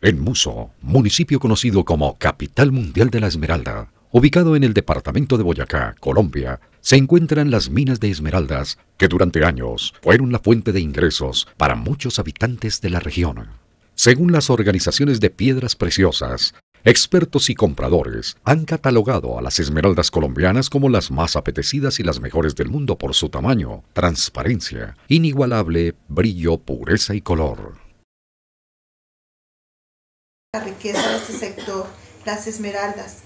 En Muso, municipio conocido como Capital Mundial de la Esmeralda, ubicado en el departamento de Boyacá, Colombia, se encuentran las minas de esmeraldas que durante años fueron la fuente de ingresos para muchos habitantes de la región. Según las organizaciones de piedras preciosas, expertos y compradores han catalogado a las esmeraldas colombianas como las más apetecidas y las mejores del mundo por su tamaño, transparencia, inigualable brillo, pureza y color la riqueza de este sector, las esmeraldas,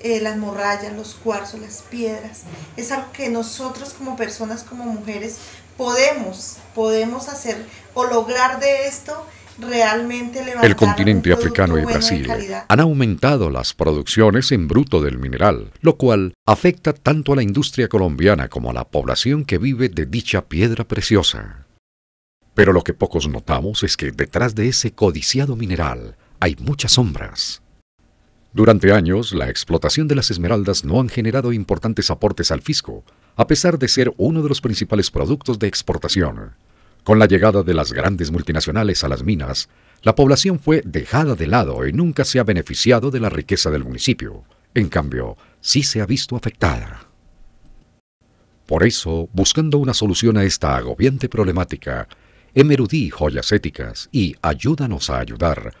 eh, las morrayas, los cuarzos, las piedras. Es algo que nosotros como personas, como mujeres, podemos, podemos hacer o lograr de esto realmente levantar. El continente africano y Brasil han aumentado las producciones en bruto del mineral, lo cual afecta tanto a la industria colombiana como a la población que vive de dicha piedra preciosa. Pero lo que pocos notamos es que detrás de ese codiciado mineral hay muchas sombras. Durante años, la explotación de las esmeraldas no han generado importantes aportes al fisco, a pesar de ser uno de los principales productos de exportación. Con la llegada de las grandes multinacionales a las minas, la población fue dejada de lado y nunca se ha beneficiado de la riqueza del municipio. En cambio, sí se ha visto afectada. Por eso, buscando una solución a esta agobiante problemática, Emerudí Joyas Éticas y Ayúdanos a Ayudar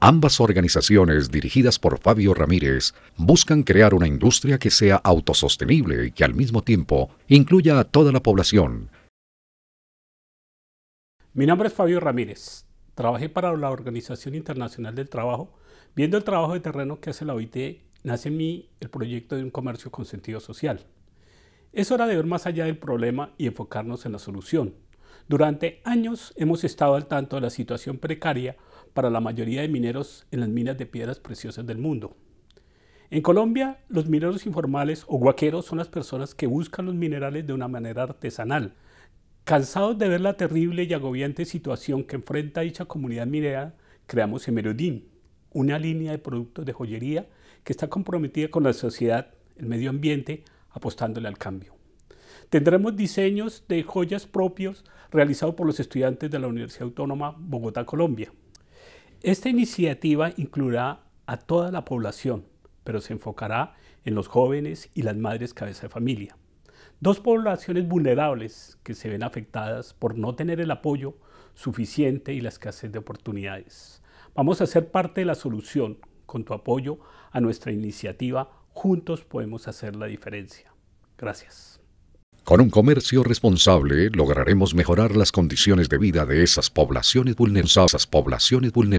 Ambas organizaciones, dirigidas por Fabio Ramírez, buscan crear una industria que sea autosostenible y que al mismo tiempo incluya a toda la población. Mi nombre es Fabio Ramírez. Trabajé para la Organización Internacional del Trabajo. Viendo el trabajo de terreno que hace la OIT, nace en mí el proyecto de un comercio con sentido social. Es hora de ver más allá del problema y enfocarnos en la solución. Durante años hemos estado al tanto de la situación precaria para la mayoría de mineros en las minas de piedras preciosas del mundo. En Colombia, los mineros informales o guaqueros son las personas que buscan los minerales de una manera artesanal. Cansados de ver la terrible y agobiante situación que enfrenta dicha comunidad minera, creamos emerudín una línea de productos de joyería que está comprometida con la sociedad, el medio ambiente, apostándole al cambio. Tendremos diseños de joyas propios realizados por los estudiantes de la Universidad Autónoma Bogotá, Colombia. Esta iniciativa incluirá a toda la población, pero se enfocará en los jóvenes y las madres cabeza de familia. Dos poblaciones vulnerables que se ven afectadas por no tener el apoyo suficiente y la escasez de oportunidades. Vamos a ser parte de la solución. Con tu apoyo a nuestra iniciativa, juntos podemos hacer la diferencia. Gracias. Con un comercio responsable lograremos mejorar las condiciones de vida de esas poblaciones vulnerables.